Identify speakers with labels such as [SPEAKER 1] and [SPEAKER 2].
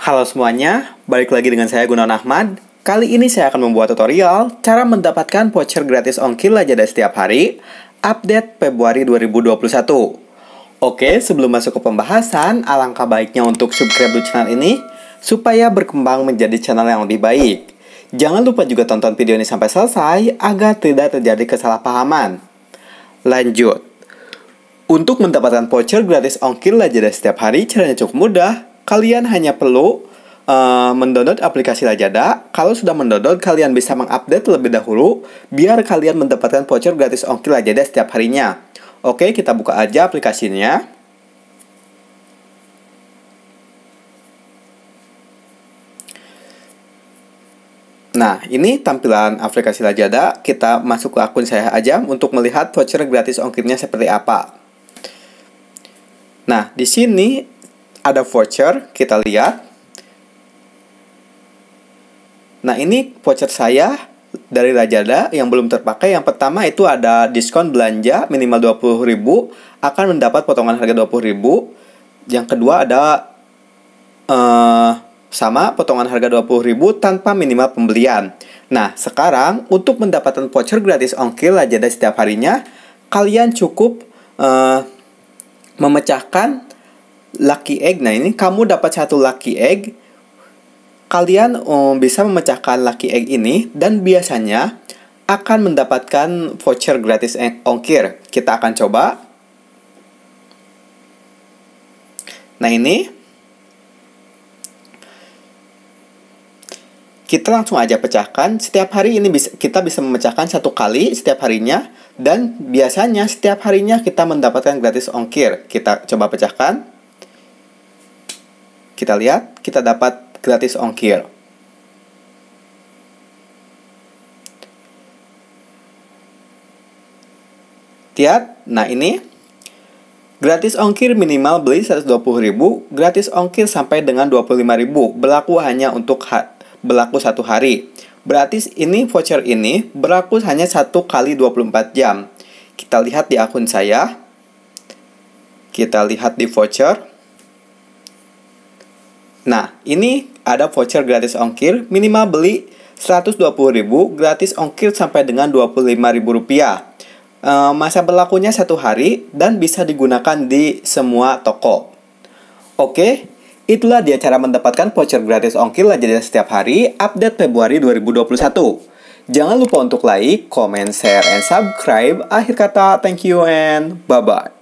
[SPEAKER 1] Halo semuanya, balik lagi dengan saya Gunawan Ahmad. Kali ini saya akan membuat tutorial cara mendapatkan voucher gratis ongkir Lajada setiap hari, update Februari 2021. Oke, sebelum masuk ke pembahasan, alangkah baiknya untuk subscribe dulu channel ini supaya berkembang menjadi channel yang lebih baik. Jangan lupa juga tonton video ini sampai selesai agar tidak terjadi kesalahpahaman. Lanjut. Untuk mendapatkan voucher gratis ongkir Lazada setiap hari, caranya cukup mudah. Kalian hanya perlu uh, mendownload aplikasi Lazada. Kalau sudah mendownload, kalian bisa mengupdate lebih dahulu biar kalian mendapatkan voucher gratis ongkir Lazada setiap harinya. Oke, kita buka aja aplikasinya. Nah, ini tampilan aplikasi Lazada. Kita masuk ke akun saya aja untuk melihat voucher gratis ongkirnya seperti apa. Nah, di sini ada voucher, kita lihat. Nah, ini voucher saya dari Lazada yang belum terpakai. Yang pertama itu ada diskon belanja minimal 20.000 akan mendapat potongan harga 20.000. Yang kedua ada uh, sama potongan harga 20.000 tanpa minimal pembelian. Nah, sekarang untuk mendapatkan voucher gratis ongkir Lazada setiap harinya, kalian cukup uh, memecahkan lucky egg. Nah, ini kamu dapat satu lucky egg. Kalian um, bisa memecahkan lucky egg ini dan biasanya akan mendapatkan voucher gratis e- ongkir. Kita akan coba. Nah, ini kita langsung aja pecahkan. Setiap hari ini bisa, kita bisa memecahkan satu kali setiap harinya dan biasanya setiap harinya kita mendapatkan gratis ongkir. Kita coba pecahkan. Kita lihat, kita dapat gratis ongkir. Lihat, nah ini Gratis ongkir minimal beli 120.000, gratis ongkir sampai dengan 25.000, berlaku hanya untuk berlaku satu hari. Berarti ini voucher ini berlaku hanya satu kali 24 jam. Kita lihat di akun saya. Kita lihat di voucher. Nah, ini ada voucher gratis ongkir minimal beli 120.000 gratis ongkir sampai dengan 25.000 rupiah. E, masa berlakunya satu hari dan bisa digunakan di semua toko. Oke, Itulah dia cara mendapatkan voucher gratis ongkir Lajadian setiap hari update Februari 2021. Jangan lupa untuk like, comment, share, and subscribe. Akhir kata, thank you and bye-bye.